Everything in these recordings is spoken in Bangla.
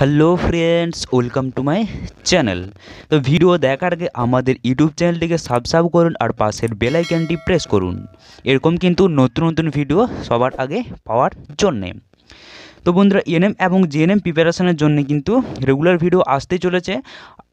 hello friends welcome to my channel তো ভিডিও দেখার আগে আমাদের ইউটিউব চ্যানেলটিকে সাবস্ক্রাইব করুন আর পাশের বেলাইকানটি প্রেস করুন এরকম কিন্তু নতুন নতুন ভিডিও সবার আগে পাওয়ার জন্যে তো বন্ধুরা এনএম e এবং জিএনএম প্রিপারেশনের জন্য কিন্তু রেগুলার ভিডিও আসতে চলেছে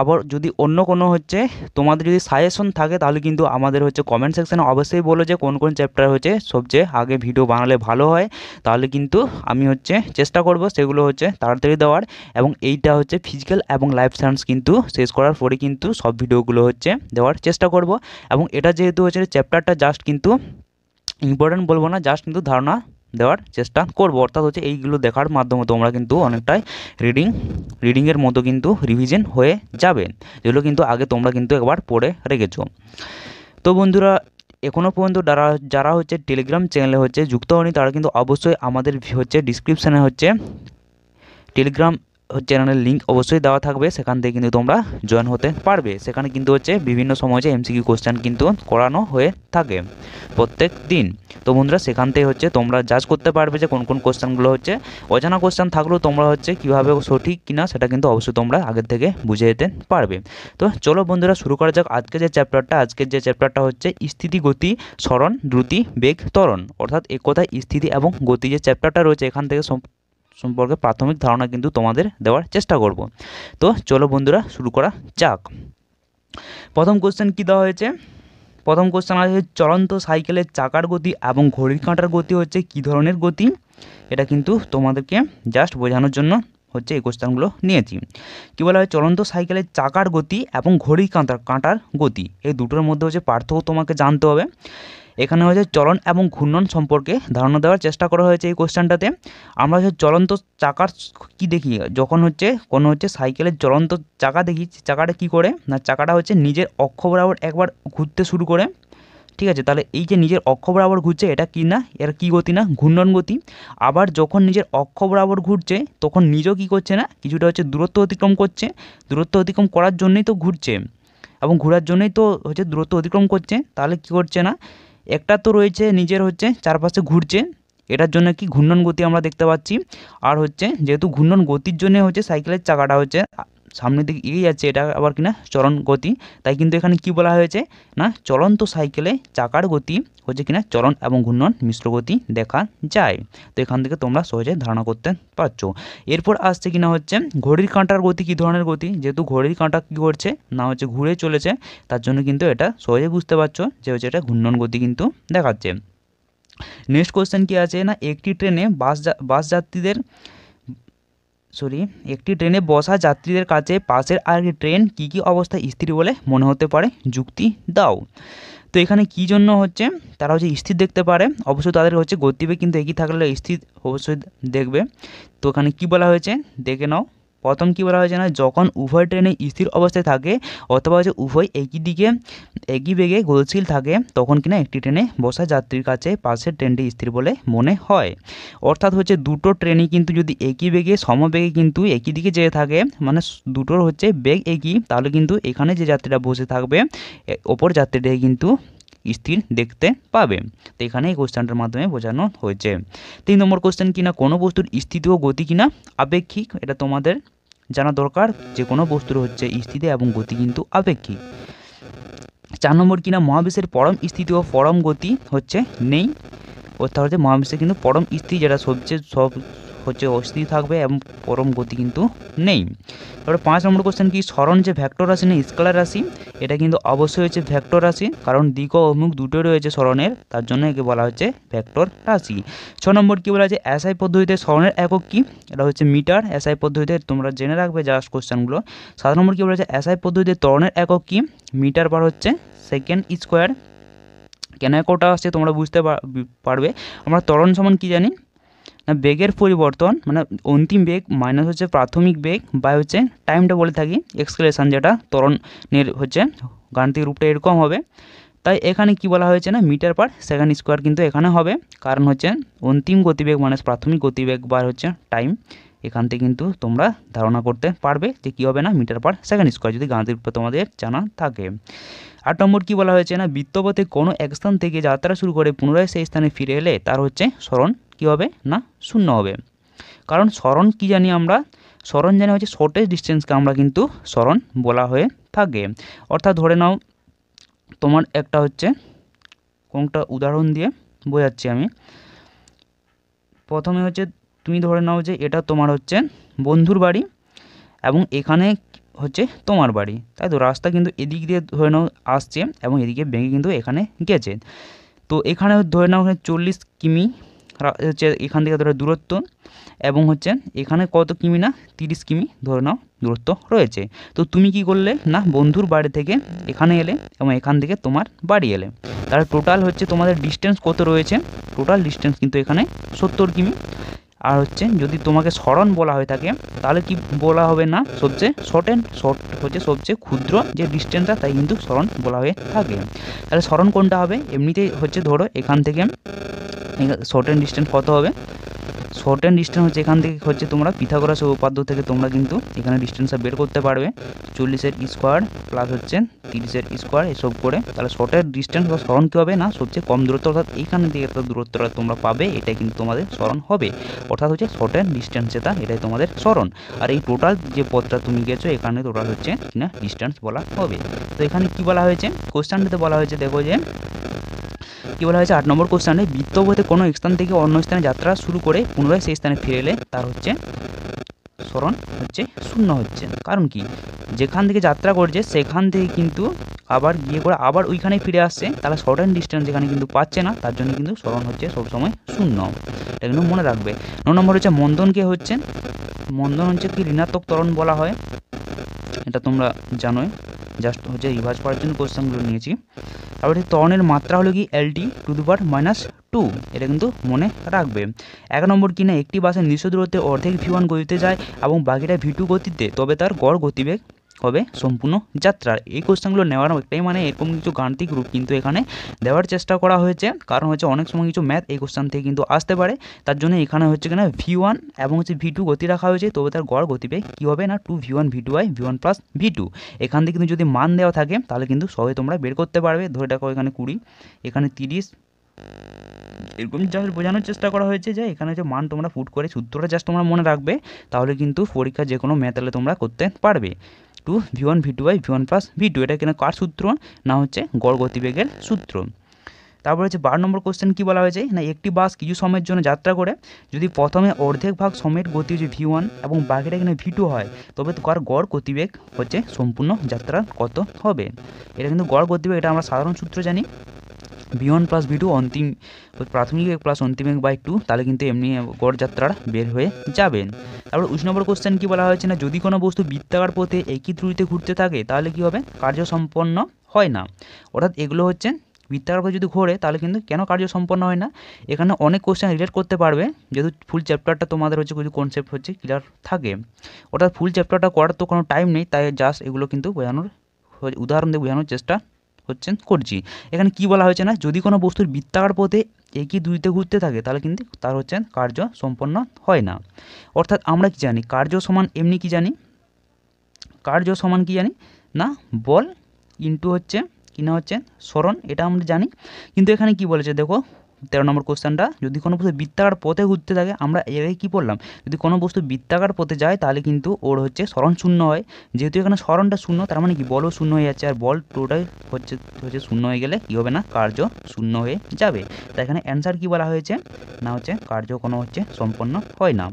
আবার যদি অন্য কোনো হচ্ছে তোমাদের যদি সাজেশন থাকে তাহলে কিন্তু আমাদের হচ্ছে কমেন্ট সেকশানে অবশ্যই বলো যে কোন কোন চ্যাপ্টার হচ্ছে সবচেয়ে আগে ভিডিও বানালে ভালো হয় তাহলে কিন্তু আমি হচ্ছে চেষ্টা করব সেগুলো হচ্ছে তাড়াতাড়ি দেওয়ার এবং এইটা হচ্ছে ফিজিক্যাল এবং লাইফ সায়েন্স কিন্তু শেষ করার পরে কিন্তু সব ভিডিওগুলো হচ্ছে দেওয়ার চেষ্টা করব এবং এটা যেহেতু হচ্ছে চ্যাপ্টারটা জাস্ট কিন্তু ইম্পর্টেন্ট বলবো না জাস্ট কিন্তু ধারণা দেওয়ার চেষ্টা করব অর্থাৎ হচ্ছে এইগুলো দেখার মাধ্যমে তোমরা কিন্তু অনেকটাই রিডিং রিডিংয়ের মতো কিন্তু রিভিশন হয়ে যাবে যেগুলো কিন্তু আগে তোমরা কিন্তু একবার পড়ে রেখেছো তো বন্ধুরা এখনও পর্যন্ত যারা যারা হচ্ছে টেলিগ্রাম চ্যানেলে হচ্ছে যুক্ত হয়নি তারা কিন্তু অবশ্যই আমাদের হচ্ছে ডিসক্রিপশানে হচ্ছে টেলিগ্রাম চ্যানেলের লিঙ্ক অবশ্যই দেওয়া থাকবে সেখান থেকে কিন্তু তোমরা জয়েন হতে পারবে সেখানে কিন্তু হচ্ছে বিভিন্ন সময় যে এমসিকিউ কোশ্চেন কিন্তু করানো হয়ে থাকে প্রত্যেক দিন তো বন্ধুরা সেখান থেকে হচ্ছে তোমরা জাজ করতে পারবে যে কোন কোন কোশ্চেনগুলো হচ্ছে অজানা কোশ্চেন থাকলেও তোমরা হচ্ছে কিভাবে সঠিক কিনা সেটা কিন্তু অবশ্যই তোমরা আগের থেকে বুঝে যেতে পারবে তো চলো বন্ধুরা শুরু করা যাক আজকে যে চ্যাপ্টারটা আজকের যে চ্যাপ্টারটা হচ্ছে স্থিতি গতি স্মরণ দ্রুতি বেগ ত্বরণ অর্থাৎ একথায় স্থিতি এবং গতি যে চ্যাপ্টারটা রয়েছে এখান থেকে সম্পর্কে প্রাথমিক ধারণা কিন্তু তোমাদের দেওয়ার চেষ্টা করব তো চলো বন্ধুরা শুরু করা যাক প্রথম কোশ্চেন কী দেওয়া হয়েছে প্রথম কোশ্চেন আছে চলন্ত সাইকেলের চাকার গতি এবং ঘড়ির কাঁটার গতি হচ্ছে কি ধরনের গতি এটা কিন্তু তোমাদেরকে জাস্ট বোঝানোর জন্য হচ্ছে এই কোশ্চেনগুলো নিয়েছি কী বলা হয় চলন্ত সাইকেলের চাকার গতি এবং ঘড়ির কাঁটার কাঁটার গতি এই দুটোর মধ্যে হচ্ছে পার্থক্য তোমাকে জানতে হবে এখানে হয়েছে চলন এবং ঘূর্ণন সম্পর্কে ধারণা দেওয়ার চেষ্টা করা হয়েছে এই কোশ্চেনটাতে আমরা হচ্ছে চলন্ত চাকার কি দেখি যখন হচ্ছে কোনো হচ্ছে সাইকেলের চলন্ত চাকা দেখি চাকাটা কি করে না চাকাটা হচ্ছে নিজের অক্ষ বরাবর একবার ঘুরতে শুরু করে ঠিক আছে তাহলে এই যে নিজের অক্ষ বরাবর ঘুরছে এটা কি না এর কি গতি না ঘূর্ণন গতি আবার যখন নিজের অক্ষ বরাবর ঘুরছে তখন নিজেও কি করছে না কিছুটা হচ্ছে দূরত্ব অতিক্রম করছে দূরত্ব অতিক্রম করার জন্যই তো ঘুরছে এবং ঘোরার জন্যই তো হচ্ছে দূরত্ব অতিক্রম করছে তাহলে কি করছে না একটা তো রয়েছে নিজের হচ্ছে চারপাশে ঘুরছে এটার জন্য কি ঘূর্ণন গতি আমরা দেখতে পাচ্ছি আর হচ্ছে যেহেতু ঘূর্ণন গতির জন্য হচ্ছে সাইকেলের চাকাটা হচ্ছে সামনের দিকে এগিয়ে যাচ্ছে এটা আবার কি না চলন গতি তাই কিন্তু এখানে কি বলা হয়েছে না চলন্ত সাইকেলে চাকার গতি হচ্ছে কিনা চলন এবং ঘূর্ণন মিশ্র গতি দেখা যায় তো এখান থেকে তোমরা সহজে ধারণা করতে পারছ এরপর আসছে কিনা হচ্ছে ঘড়ির কাঁটার গতি কি ধরনের গতি যেহেতু ঘড়ির কাঁটা কি করছে না হচ্ছে ঘুরে চলেছে তার জন্য কিন্তু এটা সহজে বুঝতে পারছো যে হচ্ছে এটা ঘূর্ণন গতি কিন্তু দেখাচ্ছে নেক্সট কোয়েশ্চেন কি আছে না একটি ট্রেনে বাস বাস যাত্রীদের সরি একটি ট্রেনে বসা যাত্রীদের কাছে পাশের আরেকটি ট্রেন কি কি অবস্থায় স্থির বলে মনে হতে পারে যুক্তি দাও তো এখানে কি জন্য হচ্ছে তারা হচ্ছে স্থির দেখতে পারে অবশ্যই তাদের হচ্ছে গতিবে কিন্তু একই থাকলে স্থির অবশ্যই দেখবে তো এখানে কি বলা হয়েছে দেখে নাও প্রথম কী বলা হয়েছে না যখন উভয় ট্রেনে স্থির অবস্থায় থাকে অথবা হচ্ছে উভয় একই দিকে একই বেগে গতিশীল থাকে তখন কিনা একটি ট্রেনে বসা যাত্রীর কাছে পাশের ট্রেনটি স্থির বলে মনে হয় অর্থাৎ হচ্ছে দুটো ট্রেনই কিন্তু যদি একই বেগে সমবেগে কিন্তু একই দিকে যেয়ে থাকে মানে দুটোর হচ্ছে বেগ একই তাহলে কিন্তু এখানে যে যাত্রীটা বসে থাকবে ওপর যাত্রীটিকে কিন্তু স্থির দেখতে পাবে তো এখানে এই কোশ্চেনটার মাধ্যমে বোঝানো হয়েছে তিন নম্বর কোশ্চেন কিনা কোনো বস্তুর স্থিতি ও গতি কিনা আপেক্ষিক এটা তোমাদের জানা দরকার যে কোনো বস্তুর হচ্ছে স্থিতি এবং গতি কিন্তু আপেক্ষিক চার নম্বর কিনা মহাবিশ্বের পরম স্থিতি ও পরম গতি হচ্ছে নেই অর্থাৎ হচ্ছে মহাবিশ্বের কিন্তু পরম স্থির যেটা সবচেয়ে সব হচ্ছে অস্থির থাকবে এবং পরম গতি কিন্তু নেই তারপরে পাঁচ নম্বর কোশ্চেন কি স্মরণ যে ভ্যাক্টর রাশি না স্কালার রাশি এটা কিন্তু অবশ্যই হচ্ছে ভ্যাক্টর রাশি কারণ দিক ও অমুক দুটোই রয়েছে স্মরণের তার জন্য একে বলা হচ্ছে ভ্যাক্টর রাশি ছ নম্বর কী বলা হচ্ছে এসআই পদ্ধতিতে স্মরণের একক কী এটা হচ্ছে মিটার এসআই পদ্ধতিতে তোমরা জেনে রাখবে জাস্ট কোশ্চেনগুলো সাত নম্বর কী বলা হচ্ছে এসআই পদ্ধতিতে ত্বরণের একক কী মিটার বার হচ্ছে সেকেন্ড স্কোয়ার কেন কোটা আসছে তোমরা বুঝতে পারবে আমরা ত্বরণ সমান কী জানি না বেগের পরিবর্তন মানে অন্তিম বেগ মাইনাস হচ্ছে প্রাথমিক বেগ বা হচ্ছে টাইমটা বলে থাকি এক্সকেলেশান যেটা ত্বরণের হচ্ছে গাণিতিক রূপটা এরকম হবে তাই এখানে কি বলা হয়েছে না মিটার পার সেকেন্ড স্কোয়ার কিন্তু এখানে হবে কারণ হচ্ছে অন্তিম গতিবেগ মানে প্রাথমিক গতিবেগ বা হচ্ছে টাইম এখান থেকে কিন্তু তোমরা ধারণা করতে পারবে যে কী হবে না মিটার পার সেকেন্ড স্কোয়ার যদি গাণিতিক রূপটা তোমাদের জানা থাকে আট নম্বর কী বলা হয়েছে না বৃত্তপথে কোনো এক স্থান থেকে যাত্রা শুরু করে পুনরায় সেই স্থানে ফিরে এলে তার হচ্ছে স্মরণ কি হবে না শূন্য হবে কারণ স্মরণ কী জানি আমরা স্মরণ জানি হচ্ছে শর্টেজ ডিস্টেন্সকে আমরা কিন্তু স্মরণ বলা হয়ে থাকে অর্থাৎ ধরে নাও তোমার একটা হচ্ছে কোনটা উদাহরণ দিয়ে বোঝাচ্ছি আমি প্রথমে হচ্ছে তুমি ধরে নাও যে এটা তোমার হচ্ছে বন্ধুর বাড়ি এবং এখানে হচ্ছে তোমার বাড়ি তাই তো রাস্তা কিন্তু এদিক দিয়ে ধরে নাও আসছে এবং এদিকে ব্যাঙ্কে কিন্তু এখানে গেছে তো এখানে ধরে নাও চল্লিশ কিমি হচ্ছে এখান থেকে ধরে দূরত্ব এবং হচ্ছে এখানে কত কিমি না তিরিশ কিমি ধরে নাও দূরত্ব রয়েছে তো তুমি কি করলে না বন্ধুর বাড়ি থেকে এখানে এলে এবং এখান থেকে তোমার বাড়ি এলে তার টোটাল হচ্ছে তোমাদের ডিস্টেন্স কত রয়েছে টোটাল ডিস্টেন্স কিন্তু এখানে সত্তর কিমি আর হচ্ছে যদি তোমাকে স্মরণ বলা হয়ে থাকে তাহলে কি বলা হবে না সবচেয়ে শর্ট অ্যান্ড শর্ট হচ্ছে সবচেয়ে ক্ষুদ্র যে ডিস্টেন্সটা তাই কিন্তু স্মরণ বলা হয়ে থাকে তাহলে স্মরণ কোনটা হবে এমনিতেই হচ্ছে ধরো এখান থেকে শর্ট অ্যান্ড ডিস্টেন্স কত হবে শর্টেন ডিস্টেন্স হচ্ছে এখান থেকে হচ্ছে তোমরা পিথাগোরাস উপপাদ্য থেকে তোমরা কিন্তু এখানে ডিস্টেন্সটা বের করতে পারবে চল্লিশের স্কোয়ার প্লাস হচ্ছে তিরিশের স্কোয়ার এসব করে তাহলে শর্টের ডিস্টেন্স বা স্মরণ কী হবে না সবচেয়ে কম দূরত্ব অর্থাৎ এইখান থেকে একটা দূরত্বটা তোমরা পাবে এটা কিন্তু তোমাদের স্মরণ হবে অর্থাৎ হচ্ছে শর্টের ডিস্টেন্স এটা এটাই তোমাদের স্মরণ আর এই টোটাল যে পথটা তুমি গেছো এখানে টোটাল হচ্ছে কিনা ডিস্টেন্স বলা হবে তো এখানে কি বলা হয়েছে কোশ্চানটিতে বলা হয়েছে দেখো যে কী বলা হয়েছে আট নম্বর কোশ্চানে বৃত্তবোধে কোনো স্থান থেকে অন্য স্থানে যাত্রা শুরু করে পুনরায় সেই স্থানে ফিরে এলে তার হচ্ছে স্মরণ হচ্ছে শূন্য হচ্ছে কারণ কি যেখান থেকে যাত্রা করছে সেখান থেকে কিন্তু আবার গিয়ে করে আবার ওইখানে ফিরে আসছে তাহলে শর্ট অ্যান্ড ডিস্টেন্স যেখানে কিন্তু পাচ্ছে না তার জন্য কিন্তু স্মরণ হচ্ছে সবসময় শূন্য এটা কিন্তু মনে রাখবে ন নম্বর হচ্ছে মন্দনকে হচ্ছে মন্দন হচ্ছে কি ঋণাত্মক তরণ বলা হয় এটা তোমরা জানোই জাস্ট হচ্ছে রিভার্স করার জন্য কোশ্চেনগুলো নিয়েছি তারপরে ত্বরণের মাত্রা হলো কি এল টি টু দু পার মাইনাস টু এটা কিন্তু মনে রাখবে এক নম্বর কিনা একটি বাসের নিঃস্ব দূরত্বে অর্ধেক ভি ওয়ান গতিতে যায় এবং বাকিটা ভি টু গতিতে তবে তার গড় গতিবেগ হবে সম্পূর্ণ যাত্রা এই কোশ্চেনগুলো নেওয়ার একটাই মানে এরকম কিছু গাণিতিক রূপ কিন্তু এখানে দেওয়ার চেষ্টা করা হয়েছে কারণ হচ্ছে অনেক সময় কিছু ম্যাথ এই কোশ্চেন থেকে কিন্তু আসতে পারে তার জন্য এখানে হচ্ছে কিনা ভি ওয়ান এবং হচ্ছে ভি টু গতি রাখা হয়েছে তবে তার গড় পেয়ে কী হবে না two v one v two I v one plus v two এখান থেকে কিন্তু যদি মান দেওয়া থাকে তাহলে কিন্তু সবাই তোমরা বের করতে পারবে ধরে রাখো এখানে কুড়ি এখানে তিরিশ এরকম জাস্ট বোঝানোর চেষ্টা করা হয়েছে যে এখানে যে মান তোমরা ফুট করে সূত্রটা জাস্ট তোমরা মনে রাখবে তাহলে কিন্তু পরীক্ষা যে কোনো ম্যাথ তোমরা করতে পারবে two v one v two by v one plus v two এটা কিনা কার সূত্র না হচ্ছে গড় গতিবেগের সূত্র তারপরে হচ্ছে বারো নম্বর কোশ্চেন কী বলা হয়েছে না একটি বাস কিছু সময়ের জন্য যাত্রা করে যদি প্রথমে অর্ধেক ভাগ সমেত গতি হচ্ছে ভি ওয়ান এবং বাকিটা এখানে ভি টু হয় তবে কার গড় গতিবেগ হচ্ছে সম্পূর্ণ যাত্রা কত হবে এটা কিন্তু গড় গতিবেগ এটা আমরা সাধারণ সূত্র জানি v one plus v two অন্তিম প্রাথমিক প্লাস অন্তিম এক বাই টু তাহলে কিন্তু এমনি যাত্রার বের হয়ে যাবেন তারপর উনিশ নম্বর কোশ্চেন কি বলা হয়েছে না যদি কোনো বস্তু বৃত্তাকার পথে একই ত্রুটিতে ঘুরতে থাকে তাহলে কি হবে কার্য সম্পন্ন হয় না অর্থাৎ এগুলো হচ্ছে বৃত্তাকার পথে যদি ঘোরে তাহলে কিন্তু কেন কার্য সম্পন্ন হয় না এখানে অনেক কোশ্চেন রিলেট করতে পারবে যেহেতু ফুল চ্যাপ্টারটা তোমাদের হচ্ছে কিছু কনসেপ্ট হচ্ছে ক্লিয়ার থাকে অর্থাৎ ফুল চ্যাপ্টারটা করার তো কোনো টাইম নেই তাই জাস্ট এগুলো কিন্তু বোঝানোর উদাহরণ দিয়ে বোঝানোর চেষ্টা হচ্ছেন করছি এখানে কি বলা হয়েছে না যদি কোনো বস্তুর বৃত্তাকার পথে একই দুইতে ঘুরতে থাকে তাহলে কিন্তু তার হচ্ছেন কার্য সম্পন্ন হয় না অর্থাৎ আমরা কি জানি কার্য সমান এমনি কি জানি কার্য সমান কি জানি না বল ইন্টু হচ্ছে কিনা হচ্ছে স্মরণ এটা আমরা জানি কিন্তু এখানে কি বলেছে দেখো তেরো নম্বর কোশ্চেনটা যদি কোনো বস্তু বৃত্তাকার পথে ঘুরতে থাকে আমরা এর আগে কী বললাম যদি কোনো বস্তু বৃত্তাকার পথে যায় তাহলে কিন্তু ওর হচ্ছে স্মরণ শূন্য হয় যেহেতু এখানে স্মরণটা শূন্য তার মানে কি বলও শূন্য হয়ে যাচ্ছে আর বল টোটাল হচ্ছে হচ্ছে শূন্য হয়ে গেলে কী হবে না কার্য শূন্য হয়ে যাবে তাই এখানে অ্যান্সার কী বলা হয়েছে না হচ্ছে কার্য কোনো হচ্ছে সম্পন্ন হয় না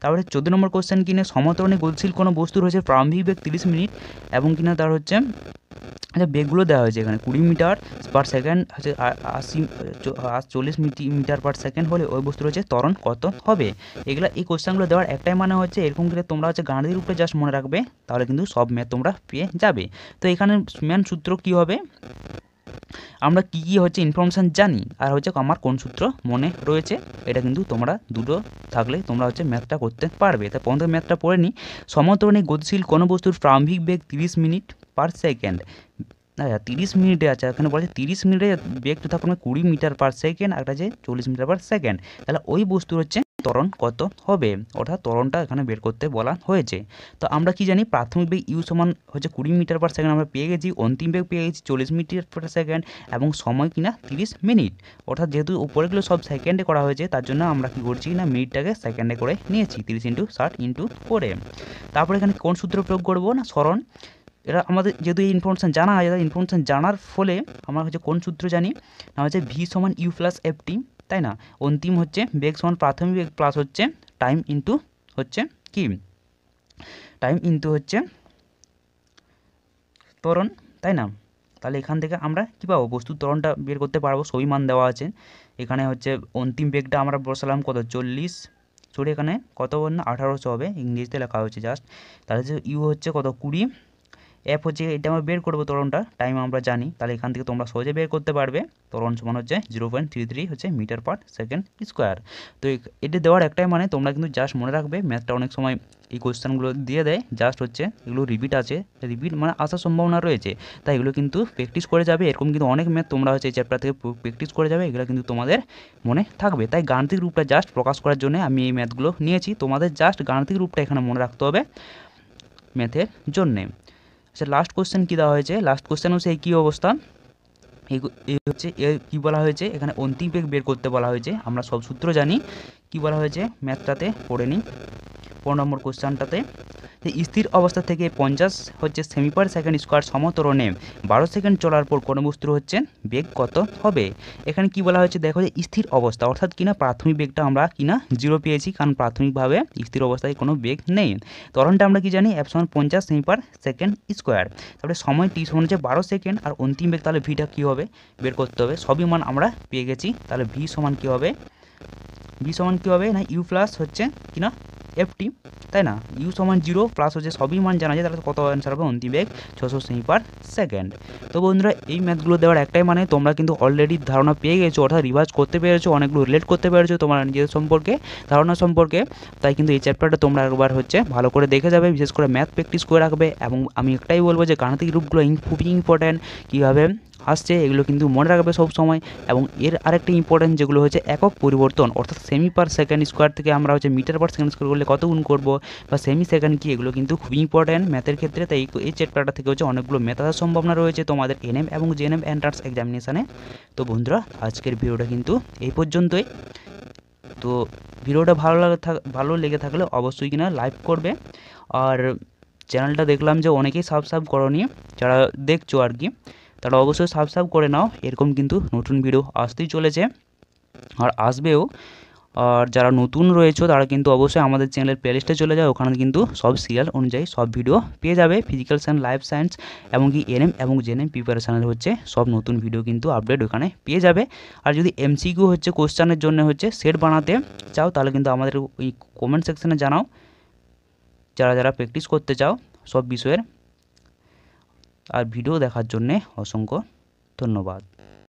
তারপরে চোদ্দ নম্বর কোশ্চেন কিনে সমতরণে গতিশীল কোনো বস্তু রয়েছে প্রারম্ভিক বেগ তিরিশ মিনিট এবং কিনা তার হচ্ছে আচ্ছা বেগগুলো দেওয়া হয়েছে এখানে কুড়ি মিটার পার সেকেন্ড হচ্ছে আশি চল্লিশ মিটি মিটার পার সেকেন্ড হলে ওই বস্তুর হচ্ছে ত্বরণ কত হবে এগুলো এই কোশ্চেনগুলো দেওয়ার একটাই মানে হচ্ছে এরকম করে তোমরা হচ্ছে গাণিতিক উপরে জাস্ট মনে রাখবে তাহলে কিন্তু সব ম্যাথ তোমরা পেয়ে যাবে তো এখানে ম্যান সূত্র কি হবে আমরা কি কী হচ্ছে ইনফরমেশান জানি আর হচ্ছে আমার কোন সূত্র মনে রয়েছে এটা কিন্তু তোমরা দুটো থাকলে তোমরা হচ্ছে ম্যাথটা করতে পারবে তা পনেরো ম্যাথটা পড়ে নিই সমতরণে গতিশীল কোনো বস্তুর প্রারম্ভিক বেগ তিরিশ মিনিট পার সেকেন্ড আচ্ছা তিরিশ মিনিটে আছে এখানে বলছে তিরিশ মিনিটে বেগ যথাক্রমে কুড়ি মিটার পার সেকেন্ড একটা যে চল্লিশ মিটার পার সেকেন্ড তাহলে ওই বস্তুর হচ্ছে তরণ কত হবে অর্থাৎ ত্বরণটা এখানে বের করতে বলা হয়েছে তো আমরা কি জানি প্রাথমিক বেগ ইউ সমান হচ্ছে কুড়ি মিটার পার সেকেন্ড আমরা পেয়ে গেছি অন্তিম বেগ পেয়ে গেছি চল্লিশ মিটার পার সেকেন্ড এবং সময় কিনা তিরিশ মিনিট অর্থাৎ যেহেতু উপরেগুলো সব সেকেন্ডে করা হয়েছে তার জন্য আমরা কি করছি না মিনিটটাকে সেকেন্ডে করে নিয়েছি তিরিশ ইন্টু ষাট ইন্টু করে তারপরে এখানে কোন সূত্র প্রয়োগ করবো না স্মরণ এটা আমাদের যেহেতু এই ইনফরমেশান জানা হয় ইনফরমেশান জানার ফলে আমরা হচ্ছে কোন সূত্র জানি না হচ্ছে ভি সমান ইউ প্লাস এফ টি তাই না অন্তিম হচ্ছে বেগ সমান প্রাথমিক বেগ প্লাস হচ্ছে টাইম ইন্টু হচ্ছে কি টাইম ইন্টু হচ্ছে তরণ তাই না তাহলে এখান থেকে আমরা কী পাবো বস্তুর ত্বরণটা বের করতে পারবো সবই মান দেওয়া আছে এখানে হচ্ছে অন্তিম বেগটা আমরা বসালাম কত চল্লিশ সরি এখানে কত না আঠারোশো হবে ইংরেজিতে লেখা হয়েছে জাস্ট তাহলে ইউ হচ্ছে কত কুড়ি এফ হচ্ছে এটা আমরা বের করবো তরণটা টাইম আমরা জানি তাহলে এখান থেকে তোমরা সহজে বের করতে পারবে তরণ সমান হচ্ছে জিরো পয়েন্ট থ্রি থ্রি হচ্ছে মিটার পার সেকেন্ড স্কোয়ার তো এটা দেওয়ার একটাই মানে তোমরা কিন্তু জাস্ট মনে রাখবে ম্যাথটা অনেক সময় এই কোয়েশ্চেনগুলো দিয়ে দেয় জাস্ট হচ্ছে এগুলো রিপিট আছে রিপিট মানে আসার সম্ভাবনা রয়েছে তাই এগুলো কিন্তু প্র্যাকটিস করে যাবে এরকম কিন্তু অনেক ম্যাথ তোমরা হচ্ছে এই চ্যাপ্টার থেকে প্র্যাকটিস করে যাবে এগুলো কিন্তু তোমাদের মনে থাকবে তাই গাণিতিক রূপটা জাস্ট প্রকাশ করার জন্য আমি এই ম্যাথগুলো নিয়েছি তোমাদের জাস্ট গাণিতিক রূপটা এখানে মনে রাখতে হবে ম্যাথের জন্যে আচ্ছা লাস্ট কোশ্চেন কী দেওয়া হয়েছে লাস্ট কোশ্চেন হচ্ছে সেই কী অবস্থা এই হচ্ছে এ কী বলা হয়েছে এখানে অন্তিম বেগ বের করতে বলা হয়েছে আমরা সব সূত্র জানি কি বলা হয়েছে ম্যাথটাতে পড়ে নিই পনেরো নম্বর কোশ্চেনটাতে স্থির অবস্থা থেকে পঞ্চাশ হচ্ছে সেমি পার সেকেন্ড স্কোয়ার সমতরণে বারো সেকেন্ড চলার পর কোনো বস্তুর হচ্ছে বেগ কত হবে এখানে কি বলা হয়েছে দেখো যে স্থির অবস্থা অর্থাৎ কিনা প্রাথমিক বেগটা আমরা কিনা জিরো পেয়েছি কারণ প্রাথমিকভাবে স্থির অবস্থায় কোনো বেগ নেই তরণটা আমরা কি জানি এক সমান পঞ্চাশ সেমি পার সেকেন্ড স্কোয়ার তারপরে সময় টি সমান হচ্ছে বারো সেকেন্ড আর অন্তিম বেগ তাহলে ভিটা কী হবে বের করতে হবে সবই মান আমরা পেয়ে গেছি তাহলে ভি সমান কী হবে ভি সমান কী হবে না ইউ প্লাস হচ্ছে কিনা এফ টি তাই না ইউ সমান জিরো প্লাস হচ্ছে সবই মান জানা যায় তাহলে কত অ্যান্সার হবে অন্তিম বেগ ছশো সেমি পার সেকেন্ড তো বন্ধুরা এই ম্যাথগুলো দেওয়ার একটাই মানে তোমরা কিন্তু অলরেডি ধারণা পেয়ে গেছো অর্থাৎ রিভাইজ করতে পেরেছো অনেকগুলো রিলেট করতে পেরেছো তোমার নিজেদের সম্পর্কে ধারণা সম্পর্কে তাই কিন্তু এই চ্যাপ্টারটা তোমরা একবার হচ্ছে ভালো করে দেখে যাবে বিশেষ করে ম্যাথ প্র্যাকটিস করে রাখবে এবং আমি একটাই বলবো যে গাণিতিক রূপগুলো খুবই ইম্পর্ট্যান্ট কীভাবে আসছে এগুলো কিন্তু মনে রাখবে সব সময় এবং এর আরেকটা ইম্পর্টেন্ট যেগুলো হচ্ছে একক পরিবর্তন অর্থাৎ সেমি পার সেকেন্ড স্কোয়ার থেকে আমরা হচ্ছে মিটার পার সেকেন্ড স্কোয়ার করলে কত গুণ করবো বা সেমি সেকেন্ড কি এগুলো কিন্তু খুবই ইম্পর্টেন্ট ম্যাথের ক্ষেত্রে তাই এই চ্যাপ্টারটা থেকে হচ্ছে অনেকগুলো ম্যাথ সম্ভাবনা রয়েছে তোমাদের এনএম এবং জেএনএম এন্ট্রান্স এক্সামিনেশানে তো বন্ধুরা আজকের ভিডিওটা কিন্তু এই পর্যন্তই তো ভিডিওটা ভালো লাগে ভালো লেগে থাকলে অবশ্যই কিনা লাইক করবে আর চ্যানেলটা দেখলাম যে অনেকেই সাবস্ক্রাইব করনি যারা দেখছো আর কি তারা অবশ্যই সাবস্ক্রাইব করে নাও এরকম কিন্তু নতুন ভিডিও আসতেই চলেছে আর আসবেও আর যারা নতুন রয়েছে তারা কিন্তু অবশ্যই আমাদের চ্যানেলের প্লেলিস্টে চলে যায় ওখানে কিন্তু সব সিরিয়াল অনুযায়ী সব ভিডিও পেয়ে যাবে ফিজিক্যাল সায়েন্স লাইফ সায়েন্স এমনকি এনএম এবং জেনএম প্রিপারেশানের হচ্ছে সব নতুন ভিডিও কিন্তু আপডেট ওখানে পেয়ে যাবে আর যদি এমসিকিউ হচ্ছে কোশ্চানের জন্য হচ্ছে সেট বানাতে চাও তাহলে কিন্তু আমাদের ওই কমেন্ট সেকশানে জানাও যারা যারা প্র্যাকটিস করতে চাও সব বিষয়ের আর ভিডিও দেখার জন্যে অসংখ্য ধন্যবাদ